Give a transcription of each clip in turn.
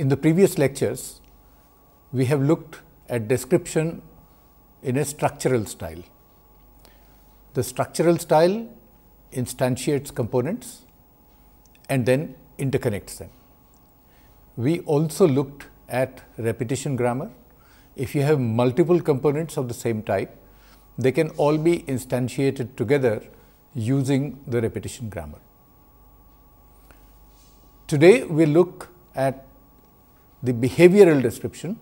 In the previous lectures, we have looked at description in a structural style. The structural style instantiates components and then interconnects them. We also looked at repetition grammar. If you have multiple components of the same type, they can all be instantiated together using the repetition grammar. Today, we look at the behavioral description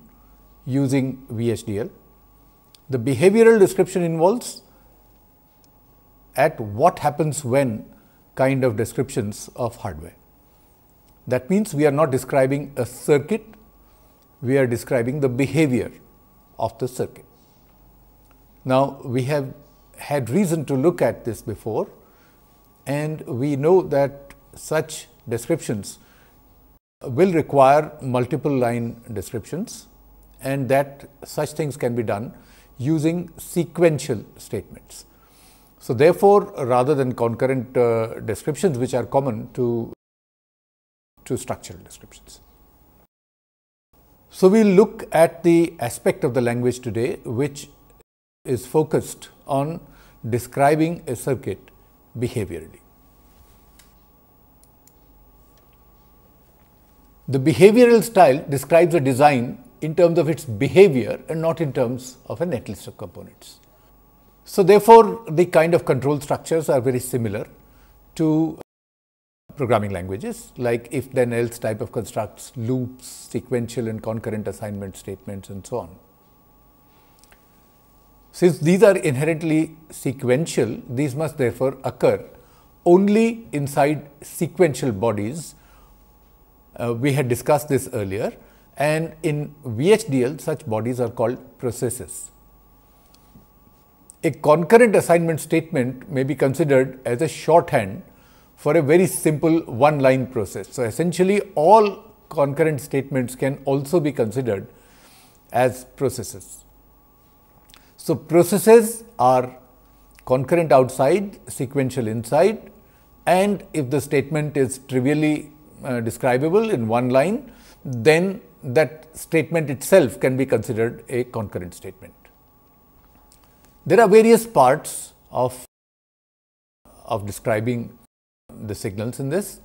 using VHDL. The behavioral description involves at what happens when kind of descriptions of hardware. That means, we are not describing a circuit, we are describing the behavior of the circuit. Now, we have had reason to look at this before and we know that such descriptions will require multiple line descriptions and that such things can be done using sequential statements. So, therefore, rather than concurrent uh, descriptions which are common to, to structural descriptions. So, we look at the aspect of the language today which is focused on describing a circuit behaviorally. The behavioral style describes a design in terms of its behavior and not in terms of a netlist of components. So therefore, the kind of control structures are very similar to programming languages like if then else type of constructs, loops, sequential and concurrent assignment statements and so on. Since these are inherently sequential, these must therefore occur only inside sequential bodies uh, we had discussed this earlier and in VHDL such bodies are called processes. A concurrent assignment statement may be considered as a shorthand for a very simple one line process. So, essentially all concurrent statements can also be considered as processes. So, processes are concurrent outside, sequential inside and if the statement is trivially uh, describable in one line, then that statement itself can be considered a concurrent statement. There are various parts of, of describing the signals in this.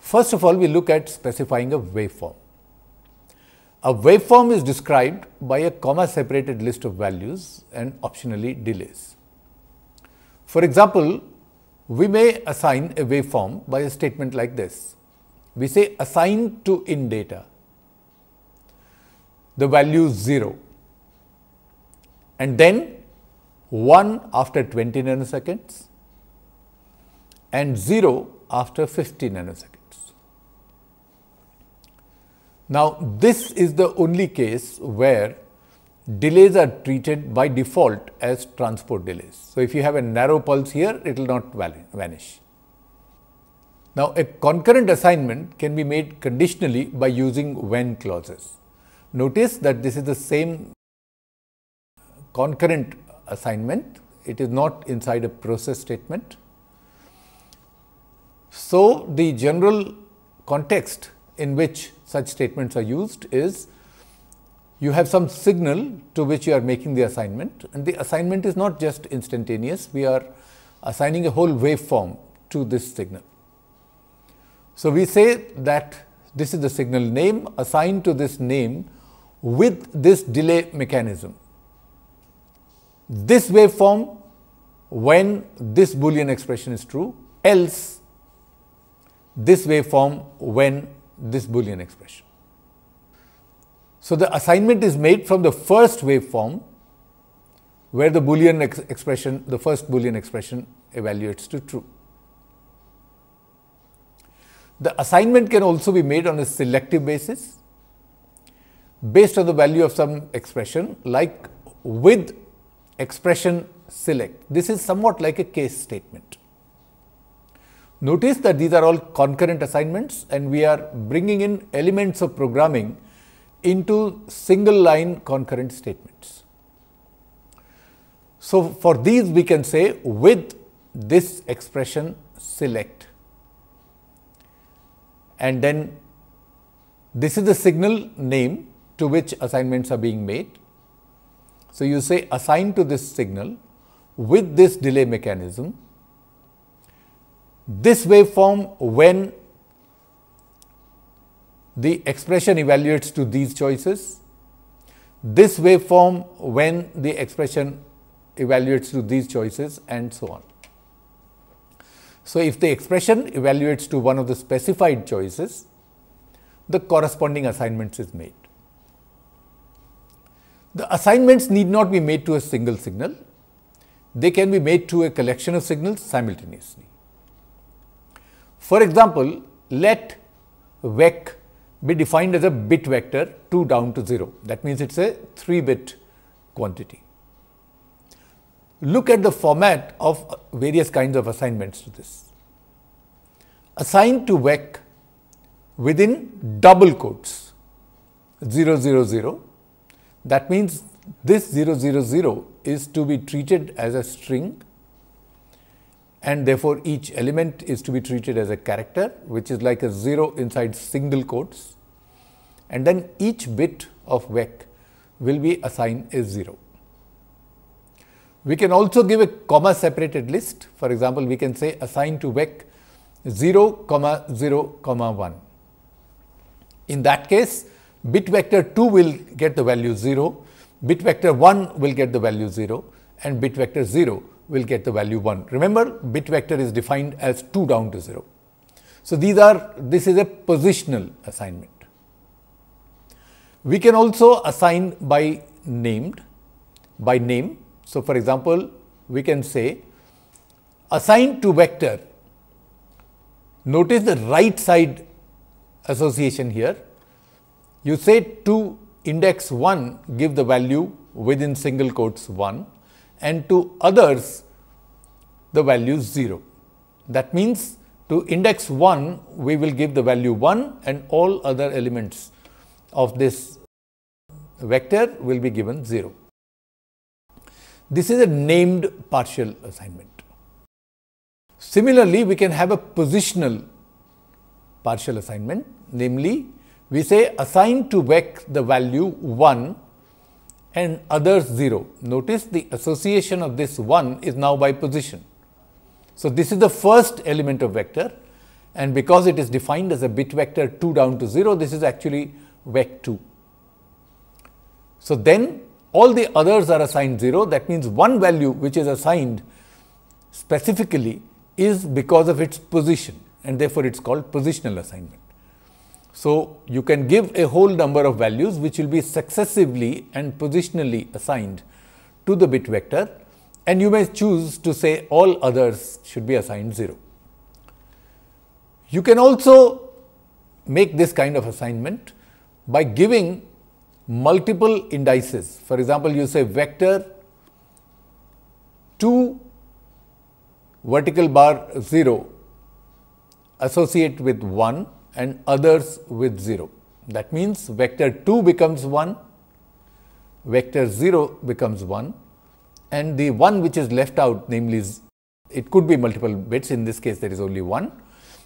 First of all, we look at specifying a waveform. A waveform is described by a comma separated list of values and optionally delays. For example, we may assign a waveform by a statement like this. We say assign to in data the value 0 and then 1 after 20 nanoseconds and 0 after 50 nanoseconds. Now, this is the only case where delays are treated by default as transport delays. So, if you have a narrow pulse here, it will not vanish. Now, a concurrent assignment can be made conditionally by using when clauses. Notice that this is the same concurrent assignment, it is not inside a process statement. So, the general context in which such statements are used is you have some signal to which you are making the assignment and the assignment is not just instantaneous, we are assigning a whole waveform to this signal. So, we say that this is the signal name assigned to this name with this delay mechanism. This waveform when this boolean expression is true, else this waveform when this boolean expression. So, the assignment is made from the first waveform where the Boolean ex expression, the first Boolean expression evaluates to true. The assignment can also be made on a selective basis based on the value of some expression like with expression select. This is somewhat like a case statement. Notice that these are all concurrent assignments and we are bringing in elements of programming into single line concurrent statements. So, for these we can say with this expression select and then this is the signal name to which assignments are being made. So, you say assign to this signal with this delay mechanism, this waveform when the expression evaluates to these choices. This waveform when the expression evaluates to these choices and so on. So, if the expression evaluates to one of the specified choices, the corresponding assignments is made. The assignments need not be made to a single signal. They can be made to a collection of signals simultaneously. For example, let vec be defined as a bit vector 2 down to 0. That means it is a 3 bit quantity. Look at the format of various kinds of assignments to this. Assign to vec within double quotes 0, That means this 0 is to be treated as a string and therefore each element is to be treated as a character which is like a 0 inside single quotes and then each bit of vec will be assigned a 0. We can also give a comma separated list for example, we can say assign to vec 0 comma 0 comma 1. In that case bit vector 2 will get the value 0, bit vector 1 will get the value 0 and bit vector 0 will get the value 1. Remember bit vector is defined as 2 down to 0. So, these are this is a positional assignment. We can also assign by named by name. So, for example, we can say assign to vector. Notice the right side association here. You say to index 1 give the value within single quotes 1 and to others the value 0. That means to index 1 we will give the value 1 and all other elements of this vector will be given 0. This is a named partial assignment. Similarly, we can have a positional partial assignment namely we say assign to vec the value 1 and others 0. Notice the association of this 1 is now by position. So, this is the first element of vector and because it is defined as a bit vector 2 down to 0, this is actually vec 2. So, then all the others are assigned 0 that means one value which is assigned specifically is because of its position and therefore, it is called positional assignment. So, you can give a whole number of values which will be successively and positionally assigned to the bit vector and you may choose to say all others should be assigned 0. You can also make this kind of assignment by giving multiple indices. For example, you say vector 2 vertical bar 0 associate with 1 and others with 0. That means, vector 2 becomes 1, vector 0 becomes 1 and the 1 which is left out namely it could be multiple bits in this case there is only 1.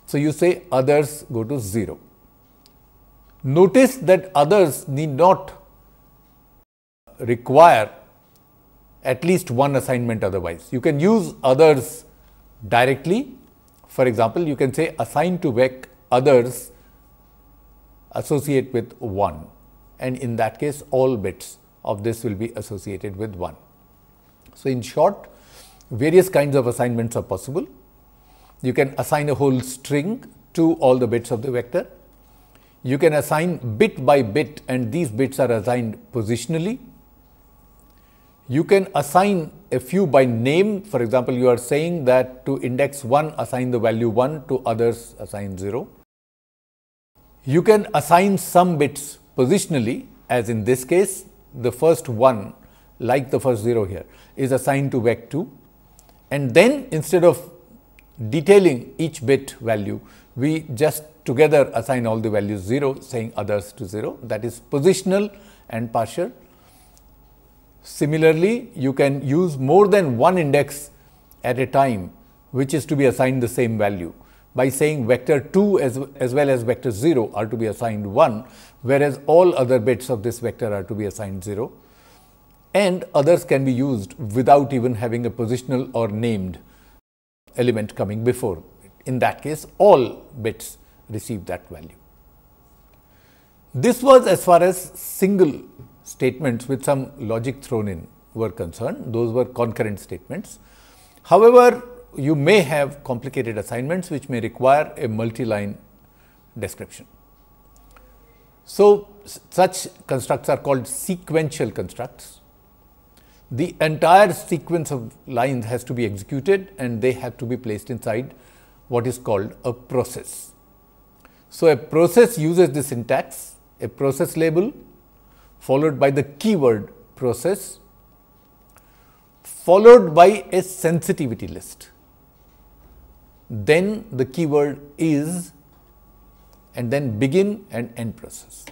So, you say others go to 0. Notice that others need not require at least one assignment otherwise. You can use others directly. For example, you can say assign to vec others associate with 1 and in that case all bits of this will be associated with 1. So, in short various kinds of assignments are possible. You can assign a whole string to all the bits of the vector. You can assign bit by bit and these bits are assigned positionally. You can assign a few by name. For example, you are saying that to index 1 assign the value 1 to others assign 0. You can assign some bits positionally as in this case the first one like the first 0 here is assigned to vec2 and then instead of detailing each bit value we just together assign all the values 0 saying others to 0 that is positional and partial. Similarly, you can use more than one index at a time which is to be assigned the same value by saying vector 2 as, as well as vector 0 are to be assigned 1, whereas all other bits of this vector are to be assigned 0. And others can be used without even having a positional or named element coming before. In that case, all bits receive that value. This was as far as single statements with some logic thrown in were concerned. Those were concurrent statements. However, you may have complicated assignments which may require a multi-line description. So, such constructs are called sequential constructs. The entire sequence of lines has to be executed and they have to be placed inside what is called a process. So, a process uses the syntax, a process label followed by the keyword process followed by a sensitivity list then the keyword is and then begin and end process.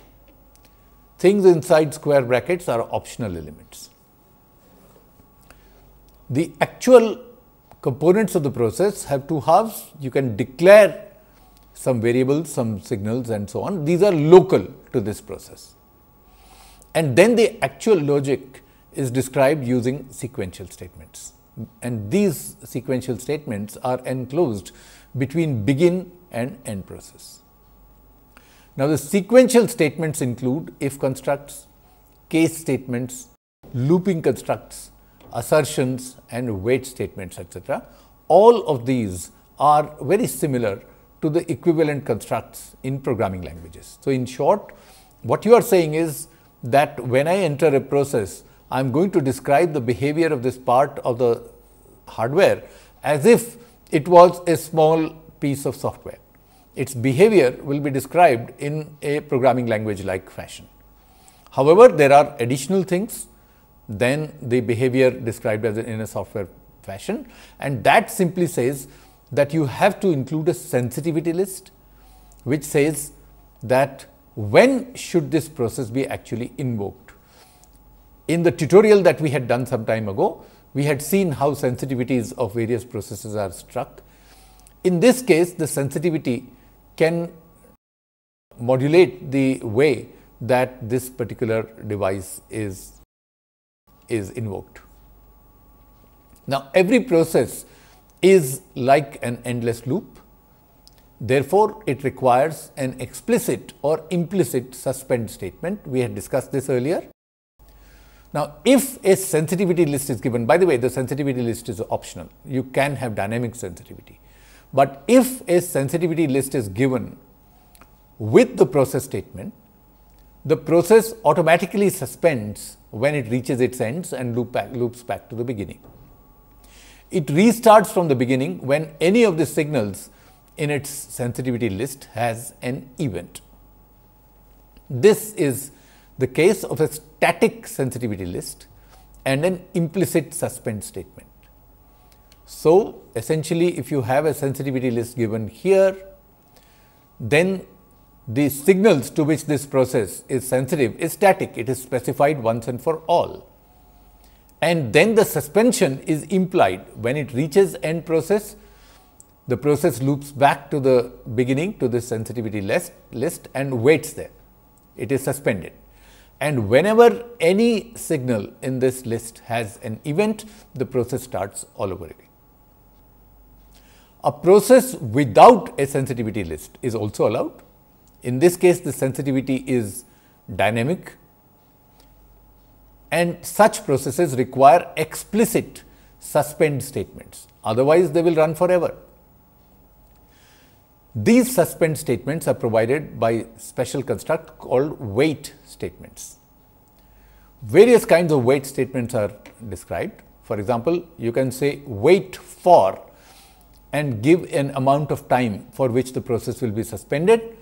Things inside square brackets are optional elements. The actual components of the process have two halves. You can declare some variables, some signals and so on. These are local to this process. And then the actual logic is described using sequential statements and these sequential statements are enclosed between begin and end process. Now, the sequential statements include if constructs, case statements, looping constructs, assertions and weight statements etc. All of these are very similar to the equivalent constructs in programming languages. So, in short what you are saying is that when I enter a process I am going to describe the behavior of this part of the hardware as if it was a small piece of software. Its behavior will be described in a programming language like fashion. However, there are additional things than the behavior described as in a software fashion and that simply says that you have to include a sensitivity list which says that when should this process be actually invoked in the tutorial that we had done some time ago, we had seen how sensitivities of various processes are struck. In this case, the sensitivity can modulate the way that this particular device is, is invoked. Now, every process is like an endless loop. Therefore, it requires an explicit or implicit suspend statement. We had discussed this earlier. Now, if a sensitivity list is given, by the way, the sensitivity list is optional. You can have dynamic sensitivity. But if a sensitivity list is given with the process statement, the process automatically suspends when it reaches its ends and loop back, loops back to the beginning. It restarts from the beginning when any of the signals in its sensitivity list has an event. This is the case of a static sensitivity list and an implicit suspend statement. So, essentially if you have a sensitivity list given here, then the signals to which this process is sensitive is static, it is specified once and for all. And then the suspension is implied when it reaches end process, the process loops back to the beginning to this sensitivity list, list and waits there, it is suspended. And whenever any signal in this list has an event, the process starts all over again. A process without a sensitivity list is also allowed. In this case, the sensitivity is dynamic and such processes require explicit suspend statements, otherwise they will run forever. These suspend statements are provided by special construct called wait statements. Various kinds of wait statements are described. For example, you can say wait for and give an amount of time for which the process will be suspended.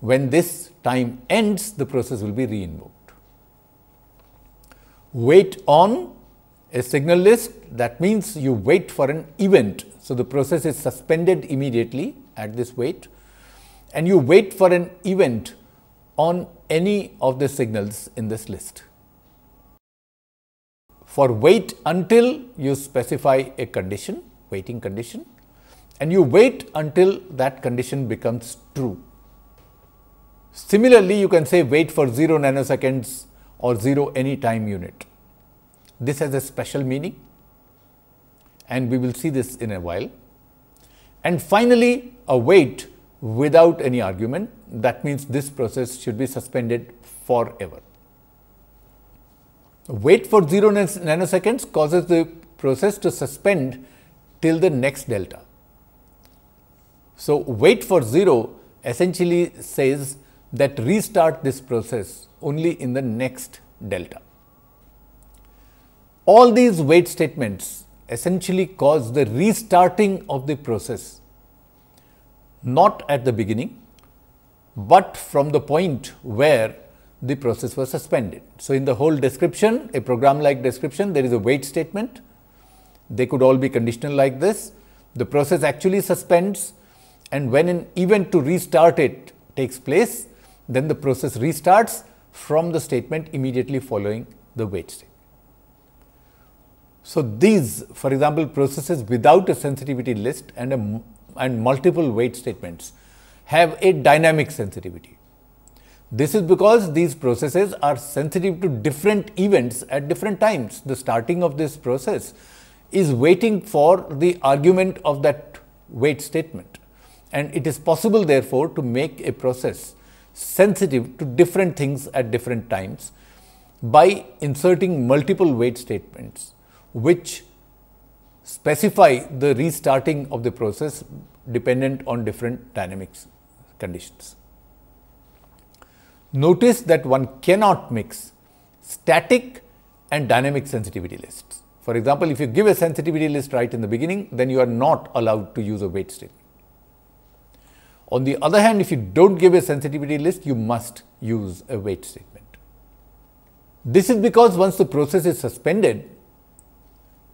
When this time ends, the process will be reinvoked. Wait on a signal list that means you wait for an event. So, the process is suspended immediately at this weight and you wait for an event on any of the signals in this list. For wait until you specify a condition, waiting condition and you wait until that condition becomes true. Similarly, you can say wait for 0 nanoseconds or 0 any time unit. This has a special meaning and we will see this in a while. And finally, a wait without any argument. That means this process should be suspended forever. Wait for 0 nanoseconds causes the process to suspend till the next delta. So, wait for 0 essentially says that restart this process only in the next delta. All these wait statements essentially cause the restarting of the process, not at the beginning, but from the point where the process was suspended. So, in the whole description, a program like description, there is a wait statement. They could all be conditional like this. The process actually suspends and when an event to restart it takes place, then the process restarts from the statement immediately following the wait statement. So these, for example, processes without a sensitivity list and, a, and multiple weight statements have a dynamic sensitivity. This is because these processes are sensitive to different events at different times. The starting of this process is waiting for the argument of that weight statement. And it is possible therefore to make a process sensitive to different things at different times by inserting multiple weight statements which specify the restarting of the process dependent on different dynamics conditions. Notice that one cannot mix static and dynamic sensitivity lists. For example, if you give a sensitivity list right in the beginning, then you are not allowed to use a weight statement. On the other hand, if you do not give a sensitivity list, you must use a weight statement. This is because once the process is suspended,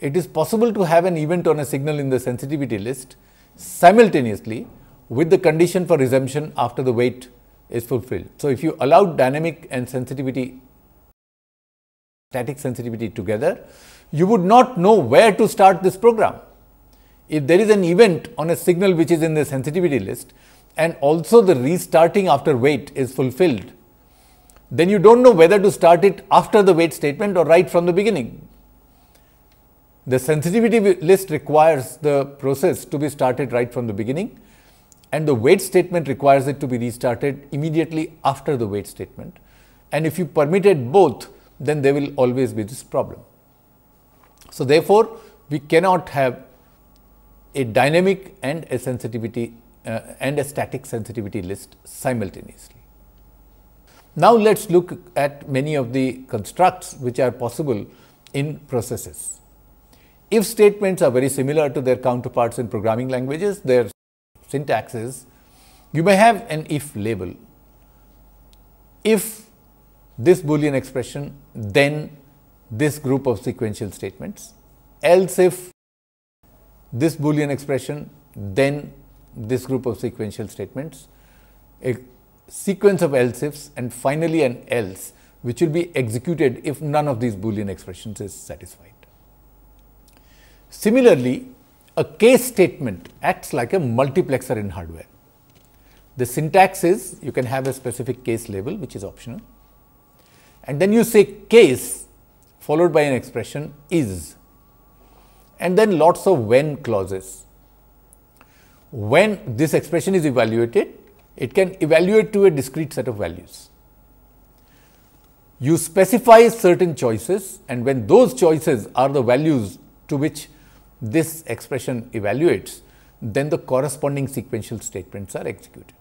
it is possible to have an event on a signal in the sensitivity list simultaneously with the condition for resumption after the wait is fulfilled. So, if you allow dynamic and sensitivity static sensitivity together, you would not know where to start this program. If there is an event on a signal which is in the sensitivity list and also the restarting after wait is fulfilled, then you do not know whether to start it after the wait statement or right from the beginning. The sensitivity list requires the process to be started right from the beginning and the wait statement requires it to be restarted immediately after the wait statement. And if you permitted both, then there will always be this problem. So, therefore, we cannot have a dynamic and a sensitivity uh, and a static sensitivity list simultaneously. Now, let us look at many of the constructs which are possible in processes. If statements are very similar to their counterparts in programming languages, their syntaxes, you may have an if label. If this Boolean expression, then this group of sequential statements, else if this Boolean expression, then this group of sequential statements, a sequence of else ifs, and finally an else, which will be executed if none of these Boolean expressions is satisfied. Similarly, a case statement acts like a multiplexer in hardware. The syntax is you can have a specific case label which is optional and then you say case followed by an expression is and then lots of when clauses. When this expression is evaluated, it can evaluate to a discrete set of values. You specify certain choices and when those choices are the values to which this expression evaluates, then the corresponding sequential statements are executed.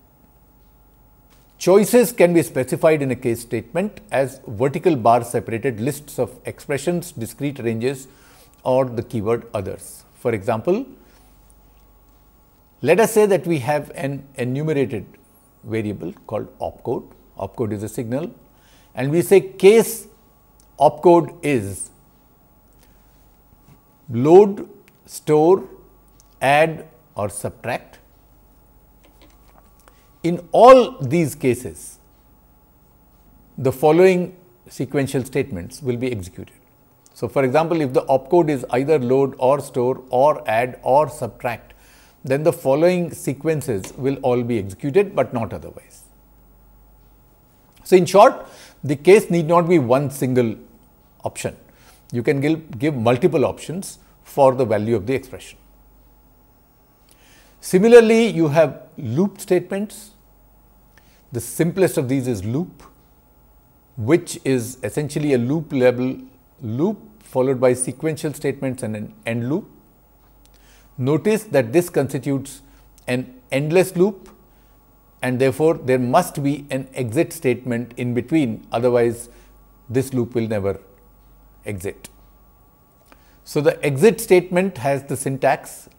Choices can be specified in a case statement as vertical bar separated lists of expressions, discrete ranges or the keyword others. For example, let us say that we have an enumerated variable called opcode. Opcode is a signal and we say case opcode is load store, add or subtract. In all these cases, the following sequential statements will be executed. So, for example, if the opcode is either load or store or add or subtract, then the following sequences will all be executed, but not otherwise. So, in short, the case need not be one single option. You can give, give multiple options for the value of the expression. Similarly, you have loop statements. The simplest of these is loop, which is essentially a loop level loop followed by sequential statements and an end loop. Notice that this constitutes an endless loop and therefore, there must be an exit statement in between otherwise this loop will never exit. So, the exit statement has the syntax.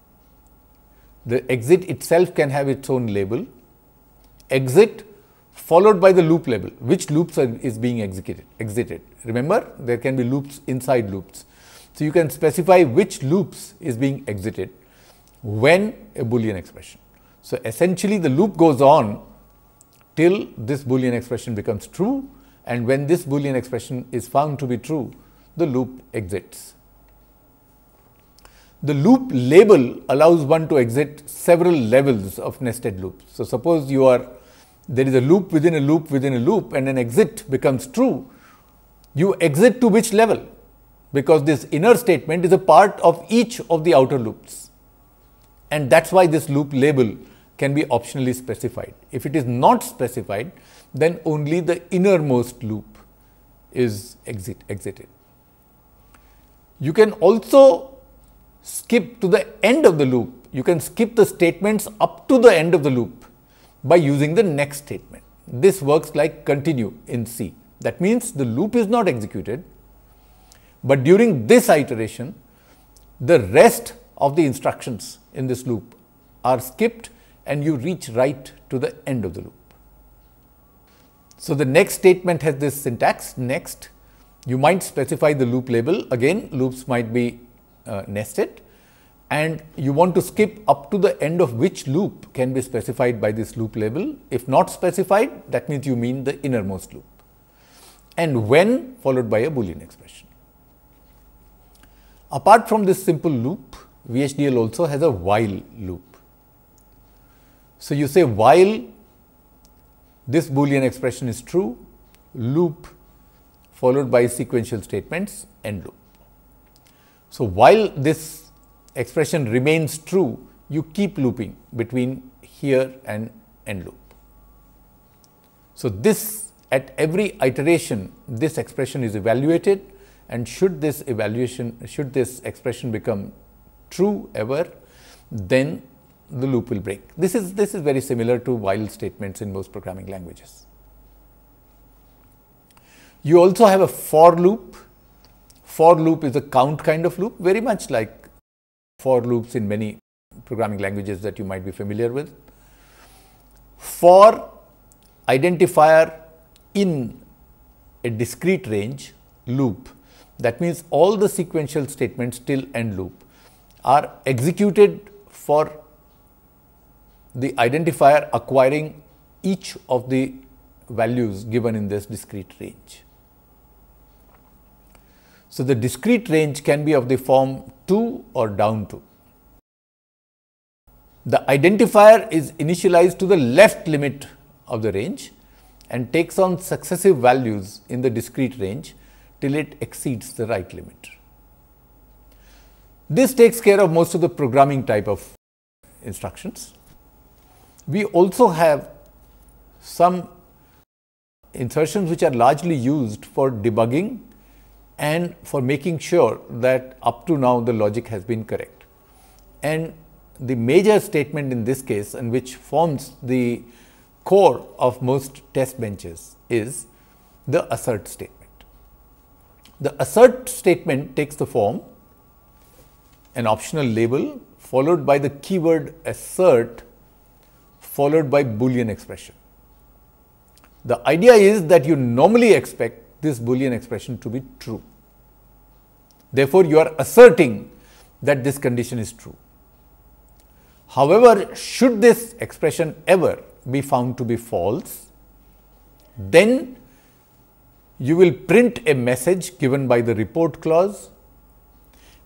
The exit itself can have its own label. Exit followed by the loop label, which loops are, is being executed, exited. Remember, there can be loops inside loops. So, you can specify which loops is being exited when a Boolean expression. So, essentially the loop goes on till this Boolean expression becomes true and when this Boolean expression is found to be true, the loop exits. The loop label allows one to exit several levels of nested loops. So suppose you are there is a loop within a loop within a loop and an exit becomes true, you exit to which level? Because this inner statement is a part of each of the outer loops. And that is why this loop label can be optionally specified. If it is not specified, then only the innermost loop is exit, exited. You can also skip to the end of the loop. You can skip the statements up to the end of the loop by using the next statement. This works like continue in C. That means the loop is not executed, but during this iteration, the rest of the instructions in this loop are skipped and you reach right to the end of the loop. So, the next statement has this syntax next. You might specify the loop label. Again, loops might be uh, nested and you want to skip up to the end of which loop can be specified by this loop label. If not specified, that means you mean the innermost loop and when followed by a Boolean expression. Apart from this simple loop, VHDL also has a while loop. So, you say while this Boolean expression is true, loop followed by sequential statements end loop. So, while this expression remains true, you keep looping between here and end loop. So, this at every iteration this expression is evaluated and should this evaluation should this expression become true ever then the loop will break. This is this is very similar to while statements in most programming languages. You also have a for loop for loop is a count kind of loop, very much like for loops in many programming languages that you might be familiar with. For identifier in a discrete range loop, that means all the sequential statements till end loop are executed for the identifier acquiring each of the values given in this discrete range. So, the discrete range can be of the form two or down to. The identifier is initialized to the left limit of the range and takes on successive values in the discrete range till it exceeds the right limit. This takes care of most of the programming type of instructions. We also have some insertions which are largely used for debugging and for making sure that up to now the logic has been correct. And the major statement in this case and which forms the core of most test benches is the assert statement. The assert statement takes the form an optional label followed by the keyword assert followed by boolean expression. The idea is that you normally expect this Boolean expression to be true. Therefore, you are asserting that this condition is true. However, should this expression ever be found to be false, then you will print a message given by the report clause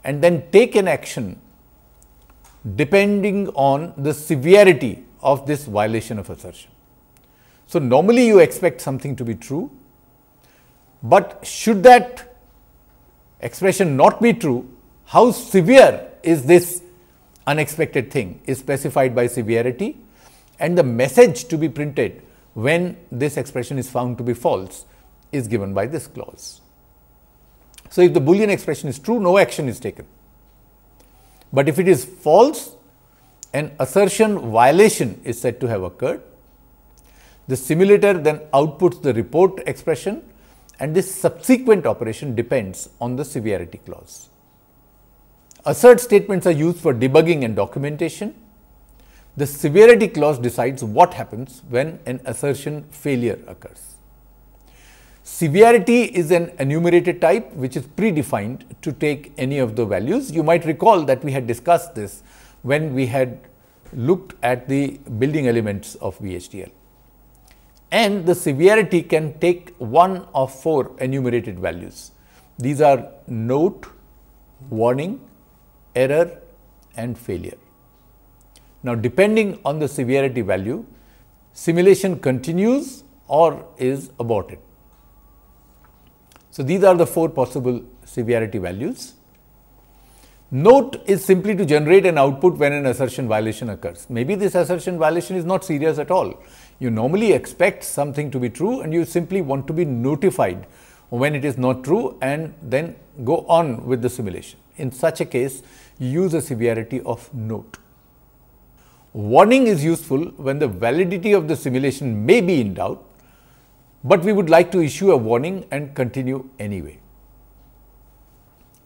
and then take an action depending on the severity of this violation of assertion. So, normally you expect something to be true, but should that expression not be true, how severe is this unexpected thing is specified by severity and the message to be printed when this expression is found to be false is given by this clause. So, if the Boolean expression is true, no action is taken. But if it is false, an assertion violation is said to have occurred. The simulator then outputs the report expression and this subsequent operation depends on the severity clause. Assert statements are used for debugging and documentation. The severity clause decides what happens when an assertion failure occurs. Severity is an enumerated type which is predefined to take any of the values. You might recall that we had discussed this when we had looked at the building elements of VHDL and the severity can take one of four enumerated values. These are note, warning, error and failure. Now, depending on the severity value, simulation continues or is aborted. So, these are the four possible severity values. Note is simply to generate an output when an assertion violation occurs. Maybe this assertion violation is not serious at all. You normally expect something to be true and you simply want to be notified when it is not true and then go on with the simulation. In such a case, use a severity of note. Warning is useful when the validity of the simulation may be in doubt, but we would like to issue a warning and continue anyway.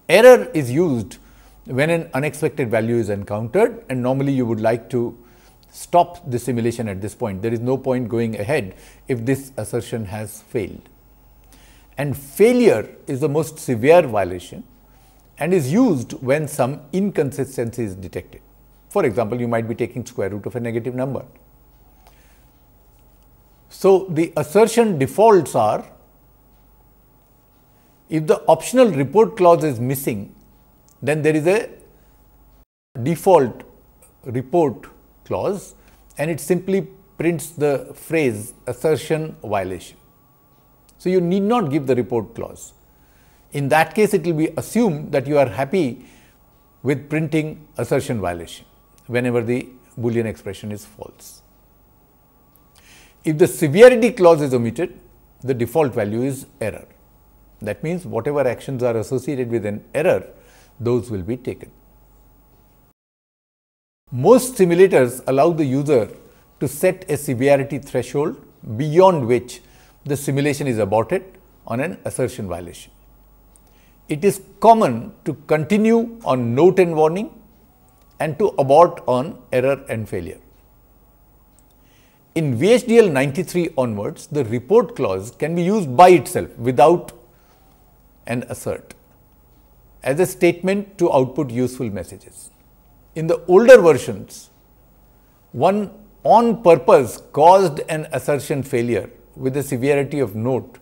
Error is used when an unexpected value is encountered and normally you would like to stop the simulation at this point. There is no point going ahead if this assertion has failed. And failure is the most severe violation and is used when some inconsistency is detected. For example, you might be taking square root of a negative number. So, the assertion defaults are if the optional report clause is missing, then there is a default report clause and it simply prints the phrase assertion violation. So, you need not give the report clause. In that case, it will be assumed that you are happy with printing assertion violation whenever the Boolean expression is false. If the severity clause is omitted, the default value is error. That means, whatever actions are associated with an error, those will be taken. Most simulators allow the user to set a severity threshold beyond which the simulation is aborted on an assertion violation. It is common to continue on note and warning and to abort on error and failure. In VHDL 93 onwards, the report clause can be used by itself without an assert as a statement to output useful messages. In the older versions, one on purpose caused an assertion failure with a severity of note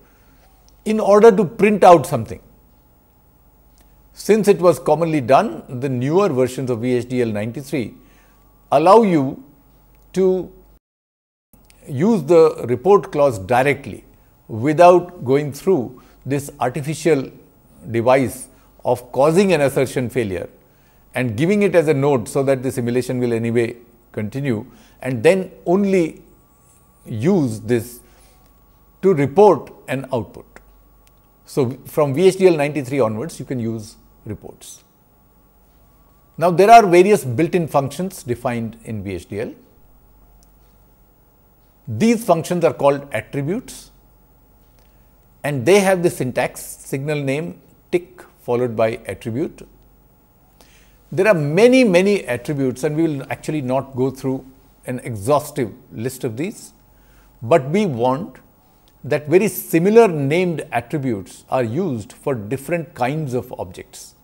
in order to print out something. Since it was commonly done, the newer versions of VHDL 93 allow you to use the report clause directly without going through this artificial device of causing an assertion failure and giving it as a node so that the simulation will anyway continue and then only use this to report an output. So, from VHDL 93 onwards you can use reports. Now, there are various built-in functions defined in VHDL. These functions are called attributes and they have the syntax signal name tick followed by attribute there are many, many attributes and we will actually not go through an exhaustive list of these, but we want that very similar named attributes are used for different kinds of objects.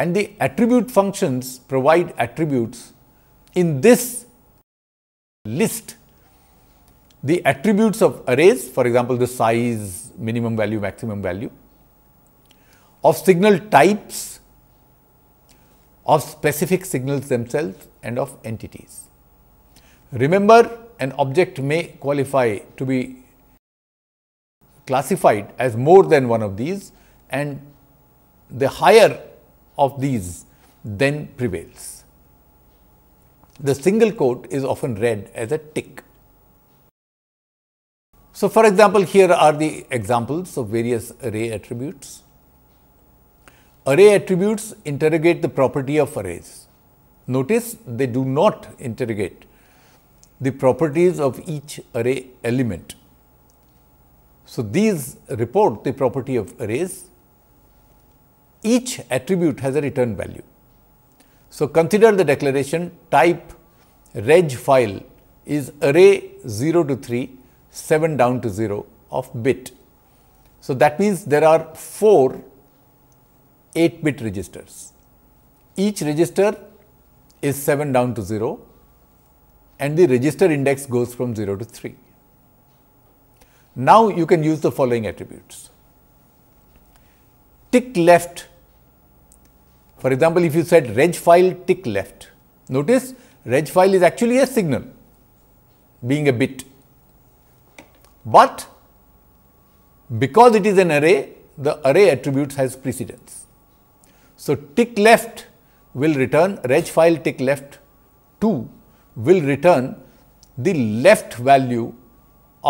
And the attribute functions provide attributes in this list. The attributes of arrays, for example, the size, minimum value, maximum value, of signal types, of specific signals themselves and of entities. Remember, an object may qualify to be classified as more than one of these and the higher of these then prevails. The single quote is often read as a tick. So, for example, here are the examples of various array attributes. Array attributes interrogate the property of arrays. Notice they do not interrogate the properties of each array element. So, these report the property of arrays. Each attribute has a return value. So, consider the declaration type reg file is array 0 to 3, 7 down to 0 of bit. So, that means there are 4 8 bit registers. Each register is 7 down to 0 and the register index goes from 0 to 3. Now, you can use the following attributes. Tick left. For example, if you said reg file tick left, notice reg file is actually a signal being a bit, but because it is an array, the array attributes has precedence. So, tick left will return reg file tick left 2 will return the left value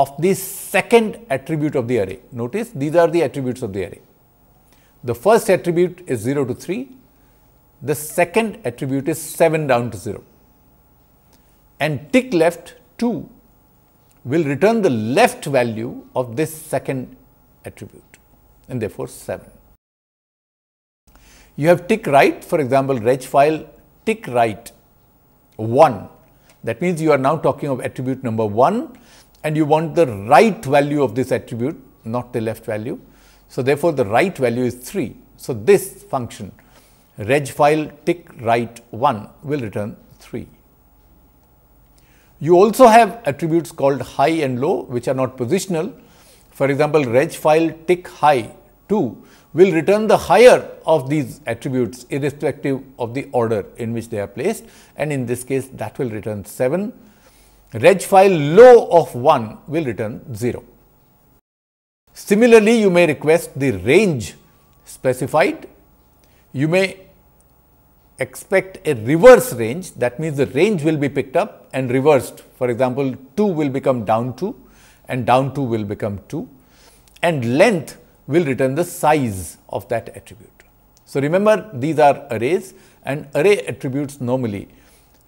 of the second attribute of the array. Notice these are the attributes of the array. The first attribute is 0 to 3, the second attribute is 7 down to 0 and tick left 2 will return the left value of this second attribute and therefore 7. You have tick right, for example, reg file tick right 1. That means you are now talking of attribute number 1 and you want the right value of this attribute, not the left value. So, therefore, the right value is 3. So, this function reg file tick right 1 will return 3. You also have attributes called high and low which are not positional. For example, reg file tick high 2 will return the higher of these attributes irrespective of the order in which they are placed and in this case that will return 7. Reg file low of 1 will return 0. Similarly, you may request the range specified. You may expect a reverse range that means the range will be picked up and reversed. For example, 2 will become down 2 and down 2 will become 2 and length will return the size of that attribute. So, remember these are arrays and array attributes normally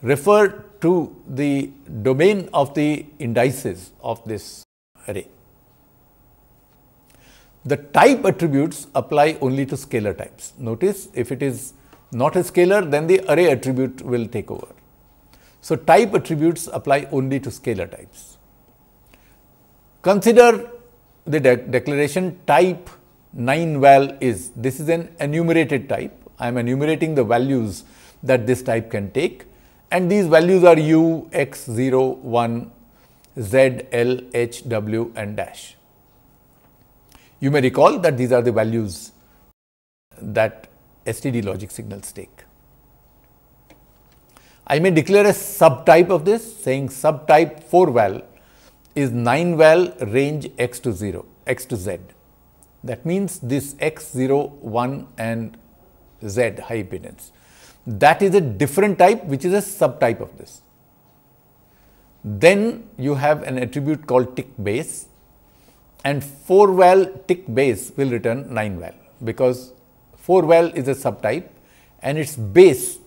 refer to the domain of the indices of this array. The type attributes apply only to scalar types. Notice if it is not a scalar then the array attribute will take over. So, type attributes apply only to scalar types. Consider the de declaration type 9val is. This is an enumerated type. I am enumerating the values that this type can take and these values are u, x, 0, 1, z, l, h, w and dash. You may recall that these are the values that STD logic signals take. I may declare a subtype of this saying subtype 4 val is 9 well range x to 0, x to z. That means this x 0, 1 and z high impedance. That is a different type which is a subtype of this. Then you have an attribute called tick base and 4 well tick base will return 9 well because 4 well is a subtype and its base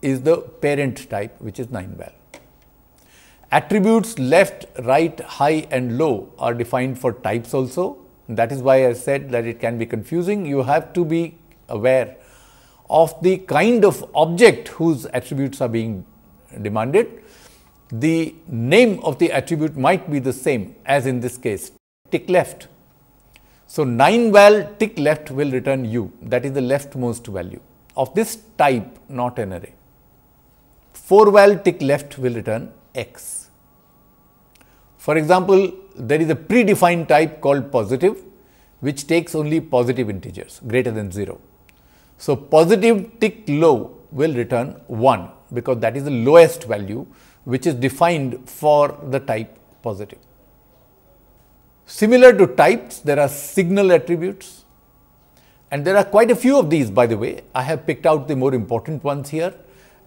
is the parent type which is 9 well. Attributes left, right, high and low are defined for types also. That is why I said that it can be confusing. You have to be aware of the kind of object whose attributes are being demanded. The name of the attribute might be the same as in this case tick left. So, 9 val tick left will return u that is the leftmost value of this type not an array. 4 val tick left will return x. For example, there is a predefined type called positive, which takes only positive integers greater than 0. So, positive tick low will return 1, because that is the lowest value which is defined for the type positive. Similar to types, there are signal attributes and there are quite a few of these by the way. I have picked out the more important ones here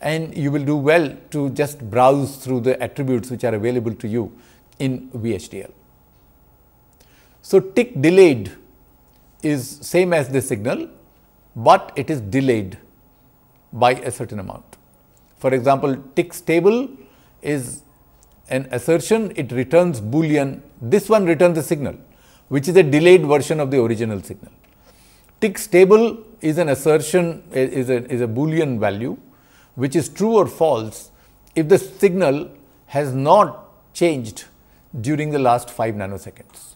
and you will do well to just browse through the attributes which are available to you in VHDL. So, tick delayed is same as the signal, but it is delayed by a certain amount. For example, tick stable is an assertion, it returns boolean, this one returns a signal, which is a delayed version of the original signal. Tick stable is an assertion, is a, is a boolean value which is true or false if the signal has not changed during the last 5 nanoseconds.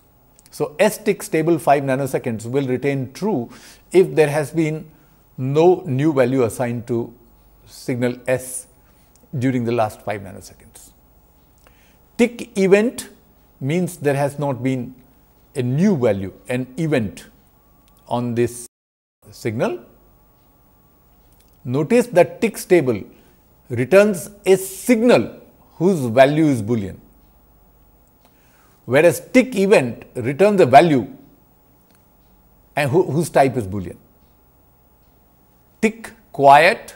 So, S tick stable 5 nanoseconds will retain true if there has been no new value assigned to signal S during the last 5 nanoseconds. Tick event means there has not been a new value, an event on this signal Notice that ticks table returns a signal whose value is boolean, whereas tick event returns a value and who, whose type is boolean. Tick quiet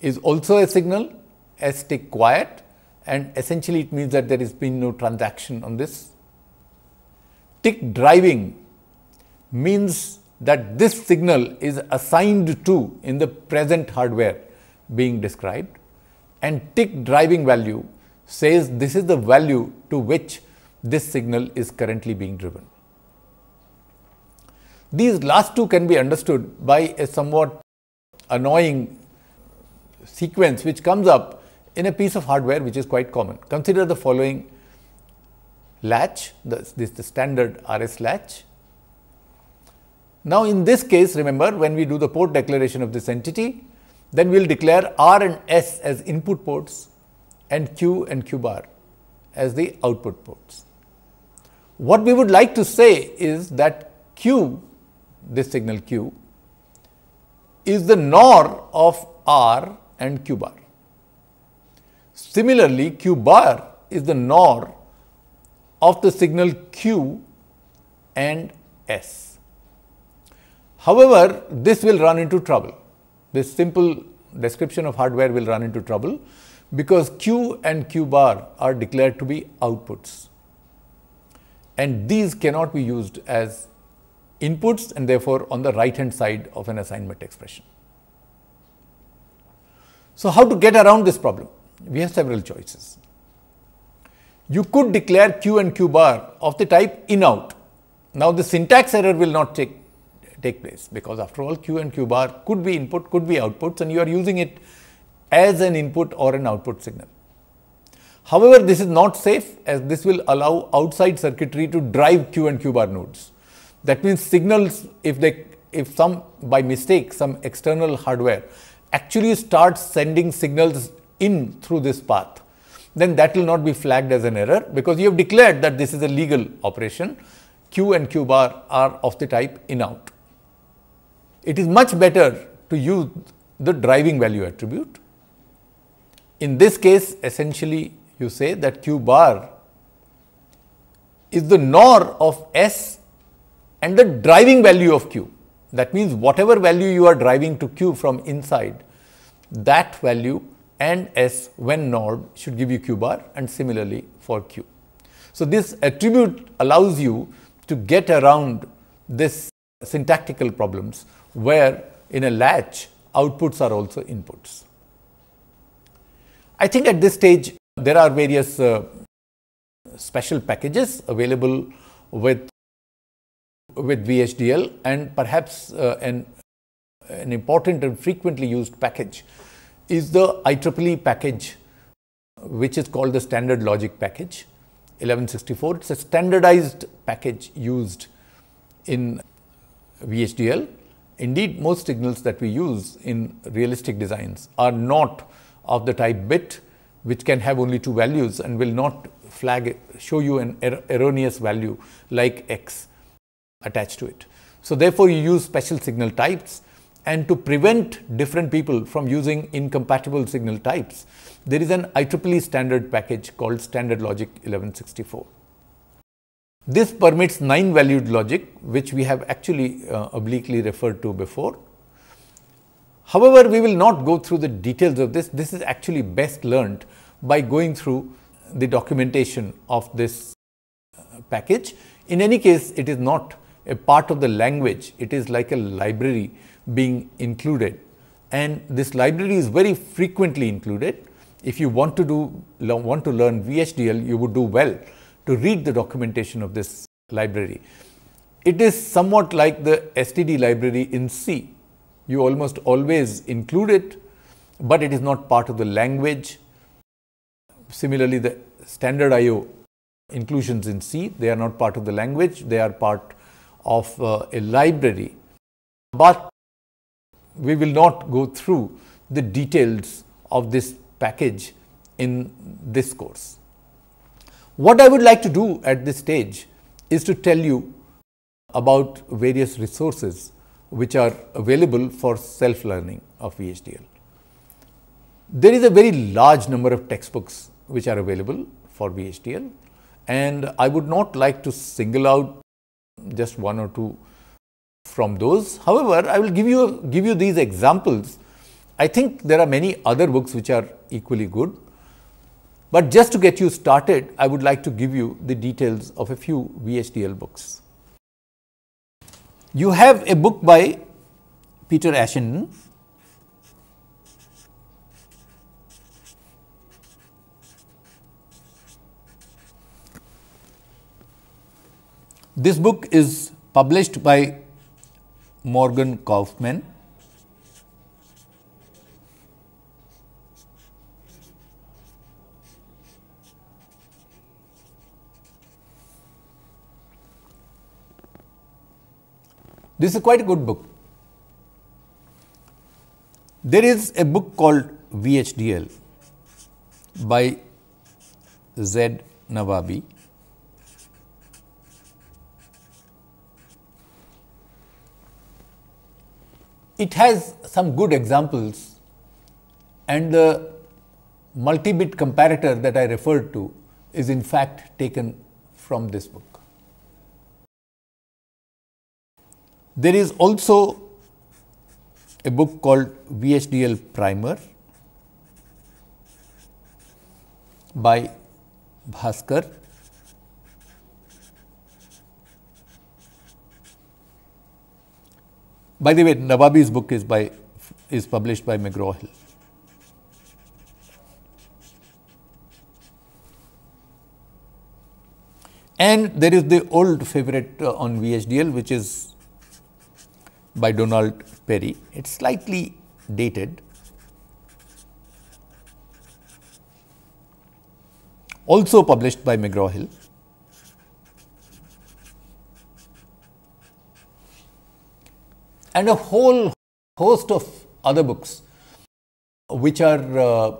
is also a signal as tick quiet and essentially it means that there has been no transaction on this. Tick driving means that this signal is assigned to in the present hardware being described and tick driving value says this is the value to which this signal is currently being driven. These last two can be understood by a somewhat annoying sequence which comes up in a piece of hardware which is quite common. Consider the following latch, this, this the standard RS latch now, in this case remember when we do the port declaration of this entity, then we will declare R and S as input ports and Q and Q bar as the output ports. What we would like to say is that Q, this signal Q, is the NOR of R and Q bar. Similarly, Q bar is the NOR of the signal Q and S. However, this will run into trouble. This simple description of hardware will run into trouble because Q and Q bar are declared to be outputs and these cannot be used as inputs and therefore, on the right hand side of an assignment expression. So, how to get around this problem? We have several choices. You could declare Q and Q bar of the type in out. Now, the syntax error will not take take place because after all Q and Q bar could be input, could be outputs and you are using it as an input or an output signal. However, this is not safe as this will allow outside circuitry to drive Q and Q bar nodes. That means signals if they if some by mistake some external hardware actually starts sending signals in through this path, then that will not be flagged as an error because you have declared that this is a legal operation. Q and Q bar are of the type in out it is much better to use the driving value attribute. In this case essentially you say that q bar is the NOR of S and the driving value of q. That means, whatever value you are driving to q from inside that value and S when NOR should give you q bar and similarly for q. So, this attribute allows you to get around this syntactical problems where in a latch outputs are also inputs. I think at this stage there are various uh, special packages available with with VHDL and perhaps uh, an, an important and frequently used package is the IEEE package which is called the standard logic package 1164. It is a standardized package used in VHDL Indeed, most signals that we use in realistic designs are not of the type bit, which can have only two values and will not flag show you an er erroneous value like x attached to it. So, therefore, you use special signal types and to prevent different people from using incompatible signal types, there is an IEEE standard package called Standard Logic 1164. This permits 9 valued logic which we have actually uh, obliquely referred to before. However, we will not go through the details of this. This is actually best learnt by going through the documentation of this uh, package. In any case, it is not a part of the language. It is like a library being included and this library is very frequently included. If you want to do want to learn VHDL, you would do well to read the documentation of this library. It is somewhat like the STD library in C. You almost always include it, but it is not part of the language. Similarly, the standard IO inclusions in C, they are not part of the language, they are part of uh, a library. But we will not go through the details of this package in this course. What I would like to do at this stage is to tell you about various resources which are available for self-learning of VHDL. There is a very large number of textbooks which are available for VHDL and I would not like to single out just one or two from those. However, I will give you give you these examples. I think there are many other books which are equally good but just to get you started, I would like to give you the details of a few VHDL books. You have a book by Peter Ashenden This book is published by Morgan Kaufman. This is quite a good book. There is a book called VHDL by Z Nawabi. It has some good examples and the multi-bit comparator that I referred to is in fact taken from this book. There is also a book called VHDL Primer by Bhaskar. By the way, Nawabi's book is by is published by McGraw Hill. And there is the old favorite uh, on VHDL, which is by Donald Perry. It is slightly dated. Also published by McGraw-Hill. And a whole host of other books which are uh,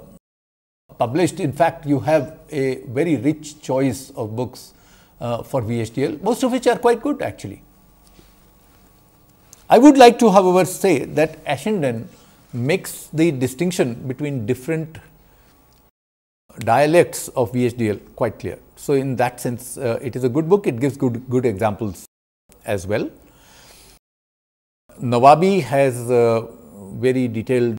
published. In fact, you have a very rich choice of books uh, for VHDL, most of which are quite good actually. I would like to, however, say that Ashenden makes the distinction between different dialects of VHDL quite clear. So, in that sense, uh, it is a good book. It gives good, good examples as well. Nawabi has uh, very detailed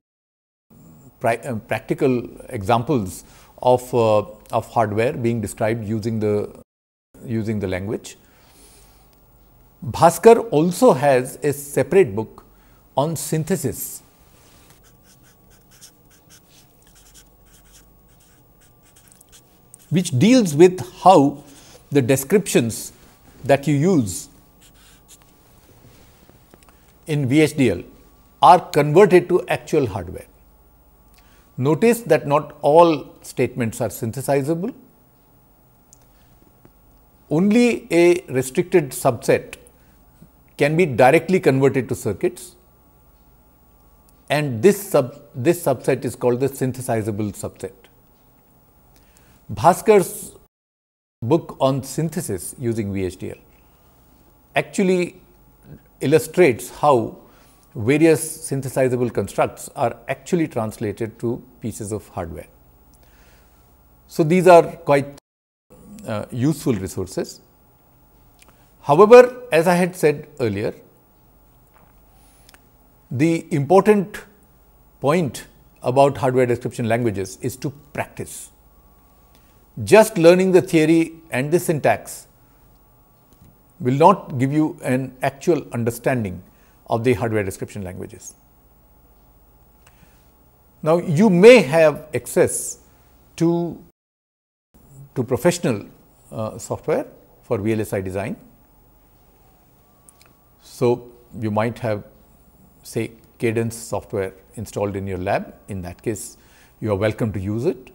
uh, practical examples of, uh, of hardware being described using the, using the language. Bhaskar also has a separate book on synthesis. which deals with how the descriptions that you use in VHDL are converted to actual hardware. Notice that not all statements are synthesizable. Only a restricted subset can be directly converted to circuits and this, sub, this subset is called the synthesizable subset. Bhaskar's book on synthesis using VHDL actually illustrates how various synthesizable constructs are actually translated to pieces of hardware. So, these are quite uh, useful resources. However, as I had said earlier, the important point about hardware description languages is to practice. Just learning the theory and the syntax will not give you an actual understanding of the hardware description languages. Now, you may have access to, to professional uh, software for VLSI design, so, you might have say Cadence software installed in your lab. In that case, you are welcome to use it.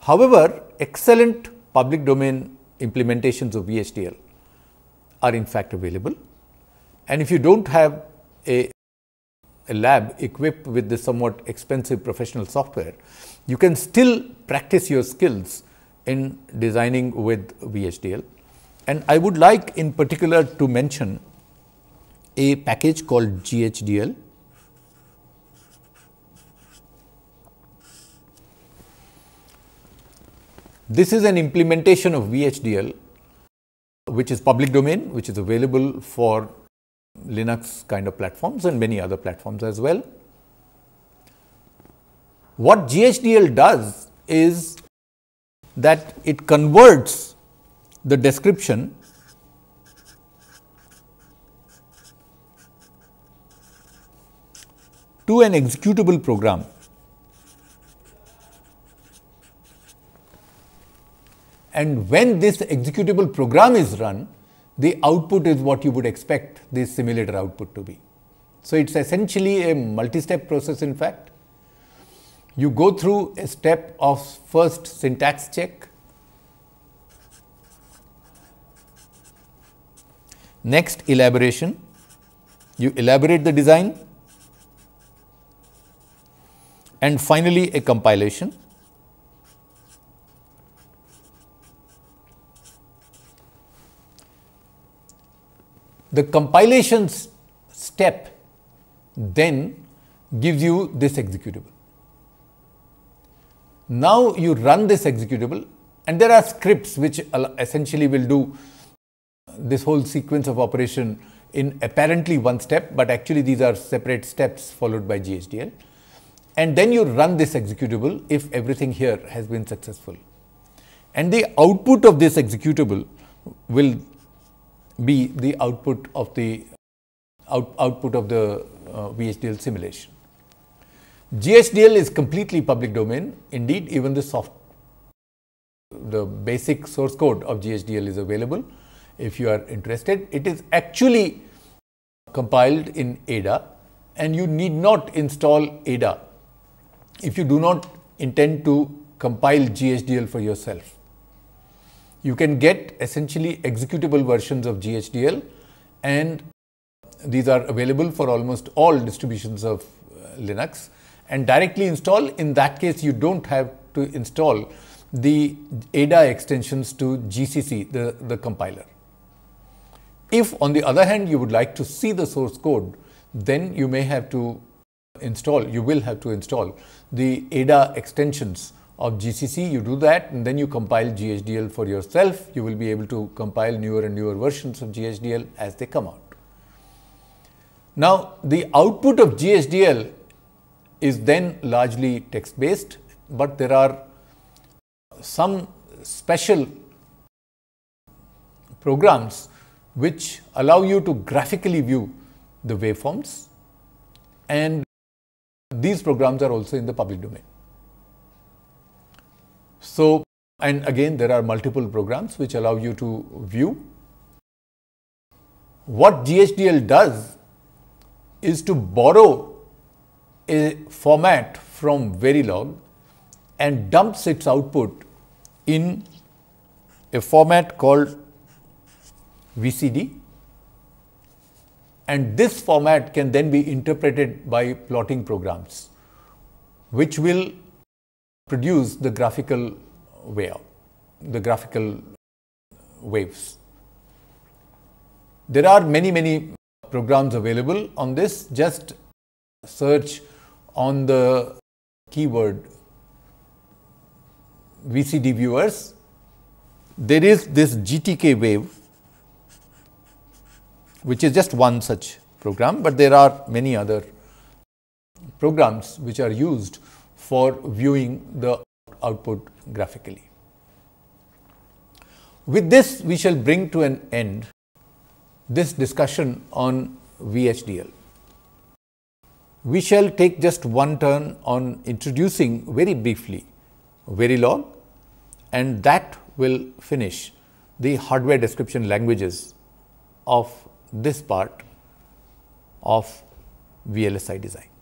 However, excellent public domain implementations of VHDL are in fact available. And if you do not have a, a lab equipped with the somewhat expensive professional software, you can still practice your skills in designing with VHDL. And I would like in particular to mention a package called GHDL. This is an implementation of VHDL, which is public domain, which is available for Linux kind of platforms and many other platforms as well. What GHDL does is that it converts the description to an executable program. And when this executable program is run, the output is what you would expect the simulator output to be. So, it is essentially a multi-step process in fact. You go through a step of first syntax check, next elaboration, you elaborate the design and finally a compilation. The compilation step then gives you this executable. Now you run this executable and there are scripts which essentially will do this whole sequence of operation in apparently one step, but actually these are separate steps followed by GHDL and then you run this executable if everything here has been successful. And the output of this executable will be the output of the out, output of the uh, VHDL simulation. GHDL is completely public domain. Indeed, even the soft, the basic source code of GHDL is available. If you are interested, it is actually compiled in ADA and you need not install ADA if you do not intend to compile GHDL for yourself. You can get essentially executable versions of GHDL and these are available for almost all distributions of uh, Linux and directly install. In that case, you don't have to install the ADA extensions to GCC, the, the compiler. If on the other hand, you would like to see the source code, then you may have to install, you will have to install the ADA extensions of GCC. You do that and then you compile GHDL for yourself. You will be able to compile newer and newer versions of GHDL as they come out. Now, the output of GHDL is then largely text based, but there are some special programs which allow you to graphically view the waveforms and these programs are also in the public domain. So, and again there are multiple programs which allow you to view. What GHDL does is to borrow a format from Verilog and dumps its output in a format called VCD and this format can then be interpreted by plotting programs, which will produce the graphical wave, the graphical waves. There are many, many programs available on this. Just search on the keyword VCD viewers. There is this GTK wave which is just one such program, but there are many other programs which are used for viewing the output graphically. With this, we shall bring to an end this discussion on VHDL. We shall take just one turn on introducing very briefly Verilog and that will finish the hardware description languages of this part of VLSI design.